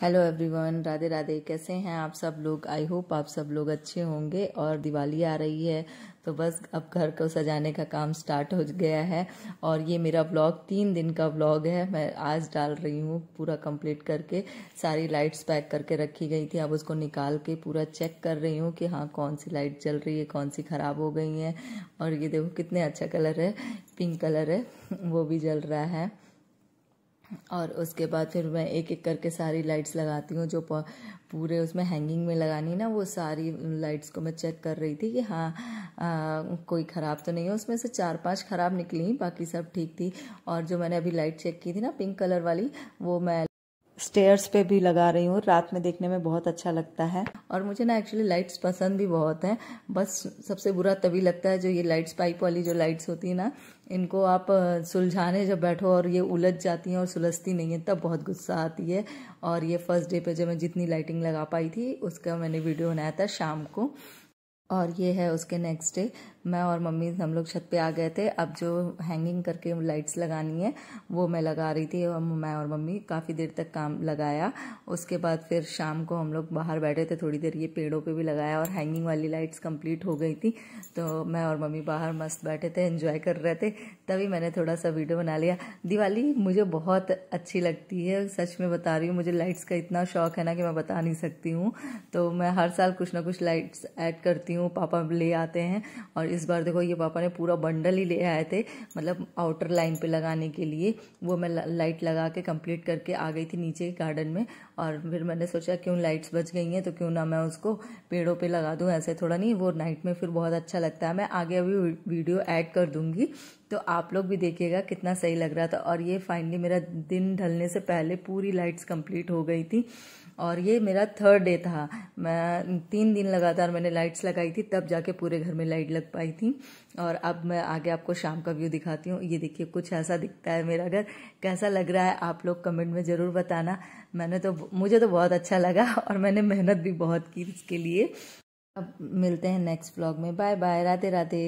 hello everyone Radhe Radhe कैसे हैं आप सब लोग आई होप आप सब लोग अच्छे होंगे और दिवाली आ रही है तो बस अब घर को सजाने का काम स्टार्ट हो गया है और ये मेरा ब्लॉग तीन दिन का ब्लॉग है मैं आज डाल रही हूँ पूरा कंप्लीट करके सारी लाइट्स पैक करके रखी गई थी अब उसको निकाल के पूरा चेक कर रही हूँ कि हाँ कौन सी लाइट जल रही है कौन सी ख़राब हो गई है और ये देखो कितने अच्छा कलर है पिंक कलर है वो भी जल रहा है और उसके बाद फिर मैं एक एक करके सारी लाइट्स लगाती हूँ जो पूरे उसमें हैंगिंग में लगानी ना वो सारी लाइट्स को मैं चेक कर रही थी कि हाँ आ, कोई ख़राब तो नहीं है उसमें से चार पांच ख़राब निकली बाकी सब ठीक थी और जो मैंने अभी लाइट चेक की थी ना पिंक कलर वाली वो मैं स्टेयर्स पे भी लगा रही हूँ रात में देखने में बहुत अच्छा लगता है और मुझे ना एक्चुअली लाइट्स पसंद भी बहुत हैं बस सबसे बुरा तभी लगता है जो ये लाइट्स पाइप वाली जो लाइट्स होती है ना इनको आप सुलझाने जब बैठो और ये उलझ जाती हैं और सुलझती नहीं है तब बहुत गुस्सा आती है और ये फर्स्ट डे पर जब मैं जितनी लाइटिंग लगा पाई थी उसका मैंने वीडियो बनाया था शाम को और ये है उसके नेक्स्ट डे मैं और मम्मी हम लोग छत पे आ गए थे अब जो हैंगिंग करके लाइट्स लगानी है वो मैं लगा रही थी और मैं और मम्मी काफ़ी देर तक काम लगाया उसके बाद फिर शाम को हम लोग बाहर बैठे थे थोड़ी देर ये पेड़ों पे भी लगाया और हैंगिंग वाली लाइट्स कंप्लीट हो गई थी तो मैं और मम्मी बाहर मस्त बैठे थे इन्जॉय कर रहे थे तभी मैंने थोड़ा सा वीडियो बना लिया दिवाली मुझे बहुत अच्छी लगती है सच में बता रही हूँ मुझे लाइट्स का इतना शौक है ना कि मैं बता नहीं सकती हूँ तो मैं हर साल कुछ ना कुछ लाइट्स ऐड करती हूँ पापा ले आते हैं और इस बार देखो ये पापा ने पूरा बंडल ही ले आए थे मतलब आउटर लाइन पे लगाने के लिए वो मैं लाइट लगा के कंप्लीट करके आ गई थी नीचे गार्डन में और फिर मैंने सोचा क्यों लाइट्स बच गई हैं तो क्यों ना मैं उसको पेड़ों पे लगा दूँ ऐसे थोड़ा नहीं वो नाइट में फिर बहुत अच्छा लगता है मैं आगे अभी वीडियो ऐड कर दूँगी तो आप लोग भी देखिएगा कितना सही लग रहा था और ये फाइनली मेरा दिन ढलने से पहले पूरी लाइट्स कंप्लीट हो गई थी और ये मेरा थर्ड डे था मैं तीन दिन लगातार मैंने लाइट्स लगाई थी तब जाके पूरे घर में लाइट लग पाई थी और अब मैं आगे आपको शाम का व्यू दिखाती हूँ ये देखिए कुछ ऐसा दिखता है मेरा घर कैसा लग रहा है आप लोग कमेंट में ज़रूर बताना मैंने तो मुझे तो बहुत अच्छा लगा और मैंने मेहनत भी बहुत की इसके लिए अब मिलते हैं नेक्स्ट ब्लॉग में बाय बाय राधे राधे